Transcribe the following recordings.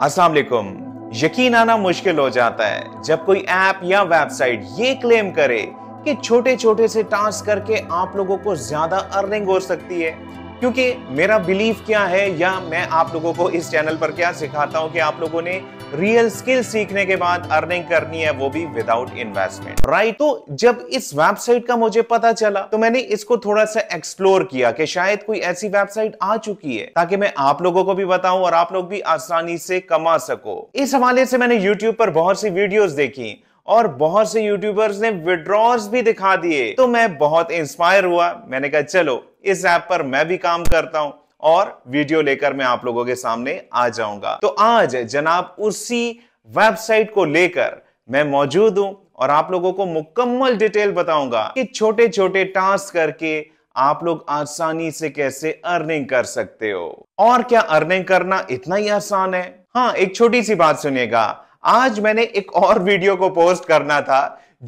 असलम यकीन आना मुश्किल हो जाता है जब कोई ऐप या वेबसाइट ये क्लेम करे कि छोटे छोटे से टास्क करके आप लोगों को ज्यादा अर्निंग हो सकती है क्योंकि मेरा बिलीफ क्या है या मैं आप लोगों को इस चैनल पर क्या सिखाता हूं कि आप लोगों ने रियल स्किल सीखने के बाद अर्निंग करनी है वो भी विदाउट इन्वेस्टमेंट राइट तो जब इस वेबसाइट का मुझे पता चला तो मैंने इसको थोड़ा सा एक्सप्लोर किया कि शायद कोई ऐसी वेबसाइट आ चुकी है ताकि मैं आप लोगों को भी बताऊं और आप लोग भी आसानी से कमा सको इस हवाले से मैंने यूट्यूब पर बहुत सी वीडियोस देखी और बहुत से यूट्यूबर्स ने विड्रॉल भी दिखा दिए तो मैं बहुत इंस्पायर हुआ मैंने कहा चलो इस ऐप पर मैं भी काम करता हूं और वीडियो लेकर मैं आप लोगों के सामने आ जाऊंगा तो आज जनाब उसी वेबसाइट को लेकर मैं मौजूद हूं और आप लोगों को मुकम्मल डिटेल बताऊंगा कि छोटे छोटे टास्क करके आप लोग आसानी से कैसे अर्निंग कर सकते हो और क्या अर्निंग करना इतना ही आसान है हाँ एक छोटी सी बात सुनिएगा आज मैंने एक और वीडियो को पोस्ट करना था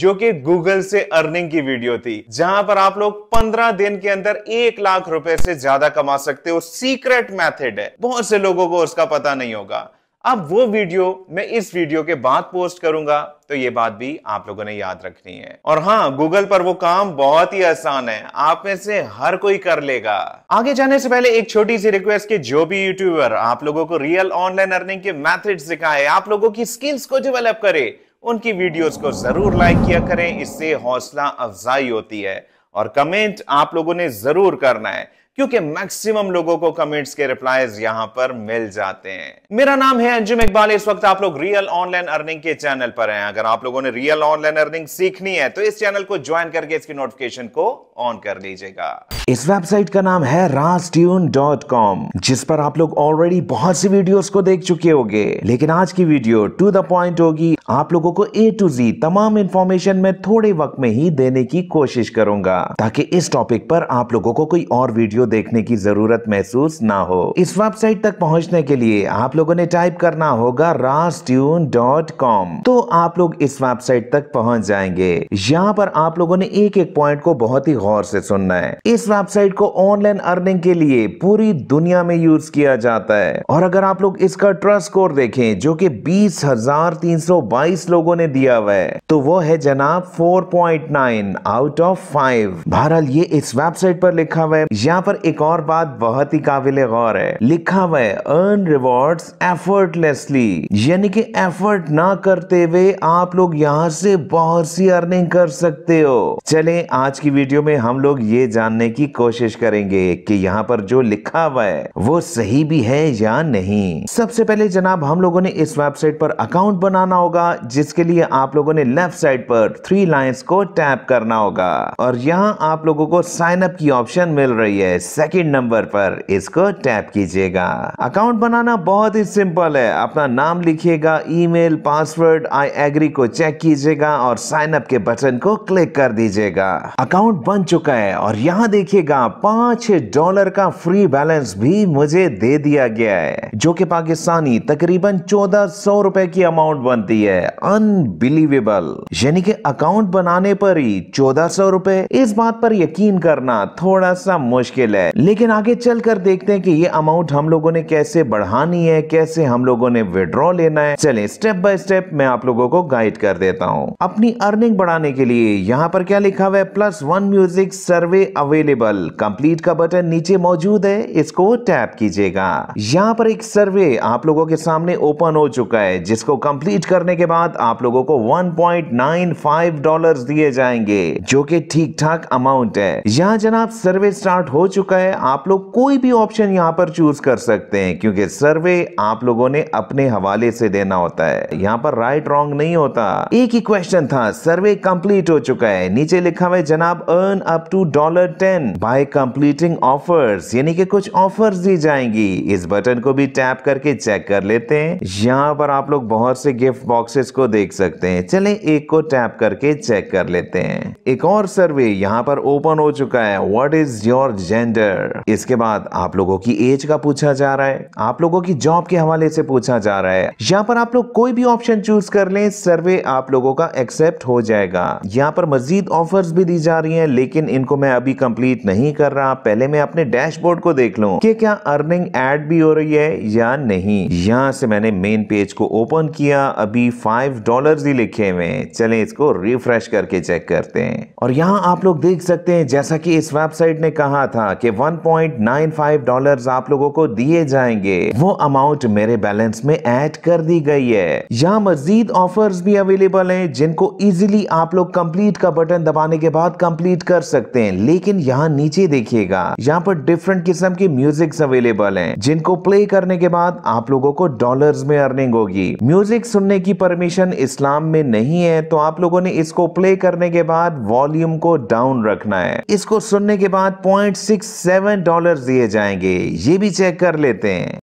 जो कि गूगल से अर्निंग की वीडियो थी जहां पर आप लोग 15 दिन के अंदर एक लाख रुपए से ज्यादा कमा सकते हो सीक्रेट मेथड है बहुत से लोगों को उसका पता नहीं होगा अब वो वीडियो मैं इस वीडियो के बाद पोस्ट करूंगा तो ये बात भी आप लोगों ने याद रखनी है और हाँ गूगल पर वो काम बहुत ही आसान है आप में से हर कोई कर लेगा आगे जाने से पहले एक छोटी सी रिक्वेस्ट कि जो भी यूट्यूबर आप लोगों को रियल ऑनलाइन अर्निंग के मैथड सिखाए आप लोगों की स्किल्स को डेवलप करे उनकी वीडियोस को जरूर लाइक किया करें इससे हौसला अफजाई होती है और कमेंट आप लोगों ने जरूर करना है क्योंकि मैक्सिमम लोगों को कमेंट्स के रिप्लाईज यहां पर मिल जाते हैं मेरा नाम है अंजुम इकबाल इस वक्त आप लोग रियल ऑनलाइन अर्निंग के चैनल पर हैं अगर आप लोगों ने रियल ऑनलाइन अर्निंग सीखनी है तो इस चैनल को ज्वाइन करके इसकी नोटिफिकेशन को ऑन कर लीजिएगा इस वेबसाइट का नाम है राजट्यून कॉम जिस पर आप लोग ऑलरेडी बहुत सी वीडियोस को देख चुके होंगे लेकिन आज की वीडियो टू द पॉइंट होगी आप लोगों को ए टू जी तमाम इन्फॉर्मेशन में थोड़े वक्त में ही देने की कोशिश करूंगा ताकि इस टॉपिक पर आप लोगों को कोई और वीडियो वीडियो देखने की जरूरत महसूस ना हो इस वेबसाइट तक पहुंचने के लिए आप लोगों ने टाइप करना होगा रास्ट्यून डॉट कॉम तो आप लोग इस वेबसाइट तक पहुंच जाएंगे यहाँ पर आप लोगों ने एक एक पॉइंट को बहुत ही गौर से सुनना है इस वेबसाइट को ऑनलाइन अर्निंग के लिए पूरी दुनिया में यूज किया जाता है और अगर आप लोग इसका ट्रस्ट स्कोर देखें जो कि बीस लोगों ने दिया हुआ है तो वो है जनाब फोर आउट ऑफ फाइव बहरहाल ये इस वेबसाइट पर लिखा हुआ है यहाँ पर पर एक और बात बहुत ही काबिल गौर है लिखा हुआ है अर्न रिवॉर्ड एफर्टलेसली यानी कि एफर्ट ना करते हुए आप लोग यहाँ से बहुत सी अर्निंग कर सकते हो चले आज की वीडियो में हम लोग ये जानने की कोशिश करेंगे कि यहाँ पर जो लिखा हुआ है वो सही भी है या नहीं सबसे पहले जनाब हम लोगों ने इस वेबसाइट पर अकाउंट बनाना होगा जिसके लिए आप लोगों ने लेफ्ट साइड पर थ्री लाइन्स को टैप करना होगा और यहाँ आप लोगों को साइन अप की ऑप्शन मिल रही है सेकंड नंबर पर इसको टैप कीजिएगा अकाउंट बनाना बहुत ही सिंपल है अपना नाम लिखिएगा ईमेल पासवर्ड आई एग्री को चेक कीजिएगा और साइन अप के बटन को क्लिक कर दीजिएगा अकाउंट बन चुका है और यहाँ देखिएगा पांच डॉलर का फ्री बैलेंस भी मुझे दे दिया गया है जो कि पाकिस्तानी तकरीबन चौदह सौ रुपए की अमाउंट बनती है अनबिलीवेबल यानी कि अकाउंट बनाने पर ही चौदह सौ रुपए इस बात पर यकीन करना थोड़ा सा मुश्किल मुश्किल है लेकिन आगे चल कर देखते हैं कि ये अमाउंट हम लोगों ने कैसे बढ़ानी है कैसे हम लोगों ने विड्रॉ लेना है चले स्टेप बाय स्टेप मैं आप लोगों को गाइड कर देता हूँ अपनी अर्निंग बढ़ाने के लिए यहाँ पर क्या लिखा हुआ है plus one music survey available complete का बटन नीचे मौजूद है इसको टैप कीजिएगा यहाँ पर एक सर्वे आप लोगों के सामने ओपन हो चुका है जिसको कम्प्लीट करने के बाद आप लोगों को 1.95 डॉलर्स दिए जाएंगे जो कि ठीक ठाक अमाउंट है यहाँ जनाब सर्वे स्टार्ट हो चुका चुका है आप लोग कोई भी ऑप्शन यहाँ पर चूज कर सकते हैं क्योंकि सर्वे आप लोगों ने अपने हवाले से देना होता है यहाँ पर राइट रॉन्ग नहीं होता एक ही क्वेश्चन था सर्वे कंप्लीट हो चुका है नीचे लिखा हुआ जनाब earn up to dollar ten by completing offers यानी कि कुछ ऑफर्स दी जाएंगी इस बटन को भी टैप करके चेक कर लेते हैं यहाँ पर आप लोग बहुत से गिफ्ट बॉक्सेस को देख सकते हैं चले एक को टैप करके चेक कर लेते हैं एक और सर्वे यहाँ पर ओपन हो चुका है what is your gen gender इसके बाद आप लोगों की एज का पूछा जा रहा है आप लोगों की जॉब के हवाले से पूछा जा रहा है यहाँ पर आप लोग कोई भी ऑप्शन चूज कर लें सर्वे आप लोगों का एक्सेप्ट हो जाएगा यहाँ पर मजीद ऑफर्स भी दी जा रही है लेकिन इनको मैं अभी कंप्लीट नहीं कर रहा पहले मैं अपने डैशबोर्ड को देख लू की क्या अर्निंग एड भी हो रही है या नहीं यहाँ से मैंने मेन पेज को ओपन किया अभी फाइव डॉलर ही लिखे हुए चले इसको रिफ्रेश करके चेक करते हैं और यहाँ आप लोग देख सकते हैं जैसा कि इस वेबसाइट ने कहा था कि 1.95 डॉलर्स आप लोगों को दिए जाएंगे वो अमाउंट मेरे बैलेंस में ऐड कर दी गई है यहाँ मजीद ऑफर्स भी अवेलेबल हैं जिनको इजीली आप लोग कंप्लीट का बटन दबाने के बाद कंप्लीट कर सकते हैं लेकिन यहाँ नीचे देखिएगा यहाँ पर डिफरेंट किस्म के म्यूजिक अवेलेबल है जिनको प्ले करने के बाद आप लोगों को डॉलर्स में अर्निंग होगी म्यूजिक सुनने की परमिशन इस्लाम में नहीं है तो आप लोगों ने इसको प्ले करने के बाद वॉल्यूम को डाउन रखना है इसको सुनने के बाद पॉइंट सेवन डॉलर दिए जाएंगे ये भी चेक कर लेते हैं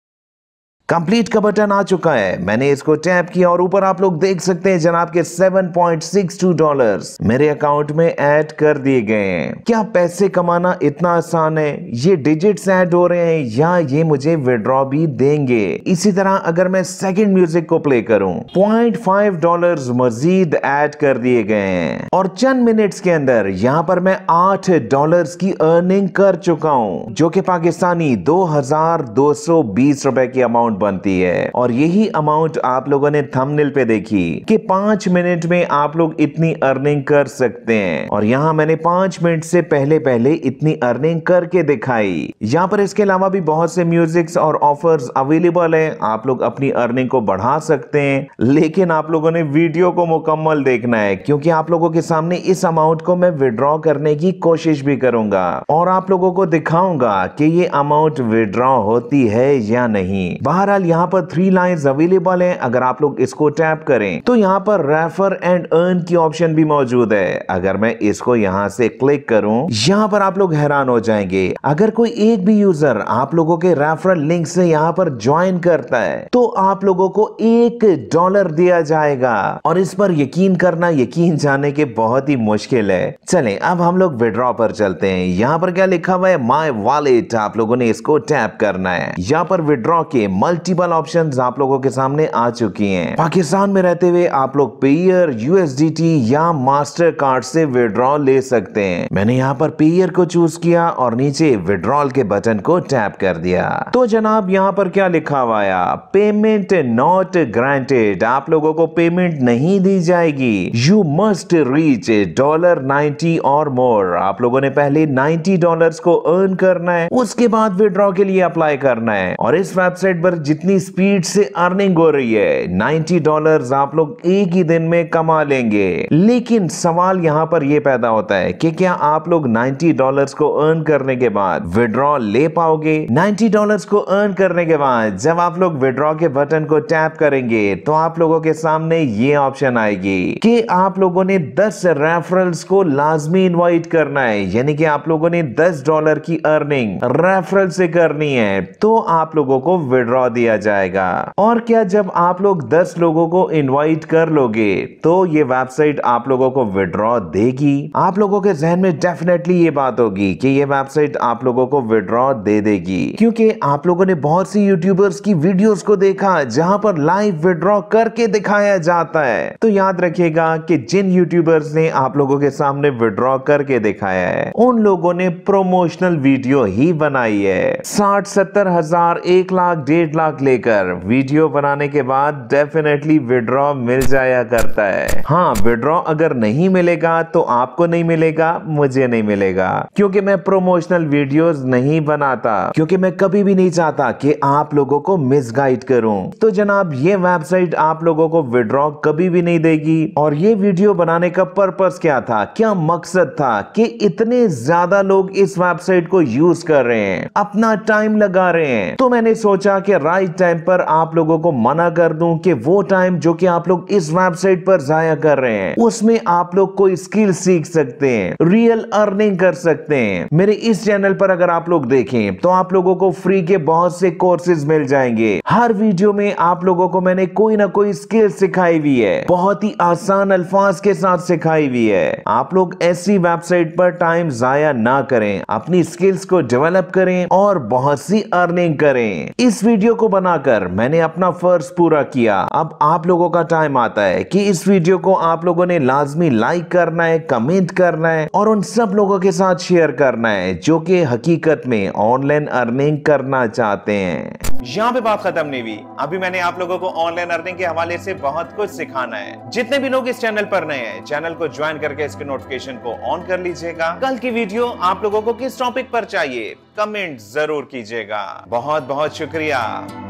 कंप्लीट का बटन आ चुका है मैंने इसको टैप किया और ऊपर आप लोग देख सकते हैं जनाब के 7.62 डॉलर्स मेरे अकाउंट में ऐड कर दिए गए हैं क्या पैसे कमाना इतना आसान है ये डिजिट्स ऐड हो रहे हैं या ये मुझे विड्रॉ भी देंगे इसी तरह अगर मैं सेकंड म्यूजिक को प्ले करूं 0.5 डॉलर्स मजीद ऐड कर दिए गए हैं और चंद मिनट्स के अंदर यहाँ पर मैं आठ डॉलर की अर्निंग कर चुका हूँ जो की पाकिस्तानी दो हजार दो सौ बीस रुपए की अमाउंट अमाउंट बनती है और यही अमाउंट आप लोगों ने थंबनेल पे देखी कि पांच मिनट में आप लोग इतनी अर्निंग कर सकते हैं और यहाँ मैंने पांच मिनट से पहले पहले इतनी अर्निंग करके दिखाई यहाँ पर इसके अलावा भी बहुत से म्यूजिक्स और ऑफर अवेलेबल है आप लोग अपनी अर्निंग को बढ़ा सकते हैं लेकिन आप लोगों ने वीडियो को मुकम्मल देखना है क्योंकि आप लोगों के सामने इस अमाउंट को मैं विड्रॉ करने की कोशिश भी करूंगा और आप लोगों को दिखाऊंगा कि ये अमाउंट विड्रॉ होती है या नहीं बाहर बहरहाल यहाँ पर थ्री लाइन अवेलेबल है अगर आप लोग इसको टैप करें तो यहाँ पर रेफर एंड अर्न की ऑप्शन भी मौजूद है अगर मैं इसको यहाँ से क्लिक करूं यहाँ पर आप लोग हैरान हो जाएंगे अगर कोई एक भी यूजर आप लोगों के रेफर लिंक से यहाँ पर ज्वाइन करता है तो आप लोगों को एक डॉलर दिया जाएगा और इस पर यकीन करना यकीन जाने के बहुत ही मुश्किल है चले अब हम लोग विड्रॉ पर चलते हैं यहाँ पर क्या लिखा हुआ है माई वॉलेट आप लोगों ने इसको टैप करना है यहाँ पर विड्रॉ के मल मल्टीपल ऑप्शन आप लोगों के सामने आ चुकी है पाकिस्तान में रहते हुए आप लोग पेयर यूएसडीटी या मास्टर कार्ड से विड्रॉल ले सकते हैं मैंने यहाँ पर पेयर को चूज किया और नीचे विड्रॉल के बटन को टैप कर दिया तो जनाब यहाँ पर क्या लिखा हुआ है पेमेंट नॉट ग्रांटेड आप लोगों को पेमेंट नहीं दी जाएगी you must reach dollar ninety और मोर आप लोगों ने पहले नाइन्टी डॉलर को अर्न करना है उसके बाद विड्रॉ के लिए अप्लाई करना है और इस वेबसाइट पर जितनी स्पीड से अर्निंग हो रही है 90 डॉलर्स आप लोग एक ही दिन में कमा लेंगे लेकिन सवाल यहाँ पर यह पैदा होता है कि क्या आप लोग 90 डॉलर्स को अर्न करने के बाद विड्रॉ ले पाओगे 90 डॉलर्स को अर्न करने के बाद जब आप लोग विड्रॉ के बटन को टैप करेंगे तो आप लोगों के सामने ये ऑप्शन आएगी कि आप लोगों ने दस रेफरल्स को लाजमी इन्वाइट करना है यानी कि आप लोगों ने दस डॉलर की अर्निंग रेफरल से करनी है तो आप लोगों को विड्रॉ करवा दिया जाएगा और क्या जब आप लोग दस लोगों को इनवाइट कर लोगे तो ये वेबसाइट आप लोगों को विड्रॉ देगी आप लोगों के जहन में डेफिनेटली ये बात होगी कि ये वेबसाइट आप लोगों को विड्रॉ दे देगी क्योंकि आप लोगों ने बहुत सी यूट्यूबर्स की वीडियोस को देखा जहां पर लाइव विड्रॉ करके दिखाया जाता है तो याद रखेगा कि जिन यूट्यूबर्स ने आप लोगों के सामने विड्रॉ करके दिखाया है उन लोगों ने प्रोमोशनल वीडियो ही बनाई है साठ सत्तर हजार एक लाख डेढ़ लाख लेकर वीडियो बनाने के बाद डेफिनेटली विड्रॉ मिल जाया करता है हाँ विड्रॉ अगर नहीं मिलेगा तो आपको नहीं मिलेगा मुझे नहीं मिलेगा क्योंकि मैं प्रोमोशनल वीडियोस नहीं बनाता क्योंकि मैं कभी भी नहीं चाहता कि आप लोगों को मिस गाइड करूं तो जनाब ये वेबसाइट आप लोगों को विड्रॉ कभी भी नहीं देगी और ये वीडियो बनाने का पर्पज क्या था क्या मकसद था कि इतने ज्यादा लोग इस वेबसाइट को यूज कर रहे हैं अपना टाइम लगा रहे हैं तो मैंने सोचा कि राइट टाइम पर आप लोगों को मना कर दूं कि वो टाइम जो कि आप लोग इस वेबसाइट पर जाया कर रहे हैं उसमें आप लोग कोई स्किल सीख सकते हैं रियल अर्निंग कर सकते हैं मेरे इस चैनल पर अगर आप लोग देखें तो आप लोगों को फ्री के बहुत से कोर्सेज मिल जाएंगे हर वीडियो में आप लोगों को मैंने कोई ना कोई स्किल सिखाई हुई है बहुत ही आसान अल्फाज के साथ सिखाई हुई है आप लोग ऐसी वेबसाइट पर टाइम जाया ना करें अपनी स्किल्स को डेवलप करें और बहुत सी अर्निंग करें इस वीडियो को बनाकर मैंने अपना फर्ज पूरा किया अब आप लोगों का टाइम आता है कि इस वीडियो को आप लोगों ने लाजमी लाइक करना है कमेंट करना है और उन सब लोगों के साथ शेयर करना है जो कि हकीकत में ऑनलाइन अर्निंग करना चाहते हैं यहाँ पे बात खत्म नहीं हुई अभी मैंने आप लोगों को ऑनलाइन अर्निंग के हवाले से बहुत कुछ सिखाना है जितने भी लोग इस चैनल पर नए हैं चैनल को ज्वाइन करके इसके नोटिफिकेशन को ऑन कर लीजिएगा कल की वीडियो आप लोगों को किस टॉपिक पर चाहिए कमेंट जरूर कीजिएगा बहुत बहुत शुक्रिया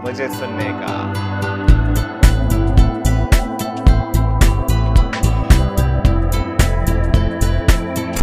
मुझे सुनने का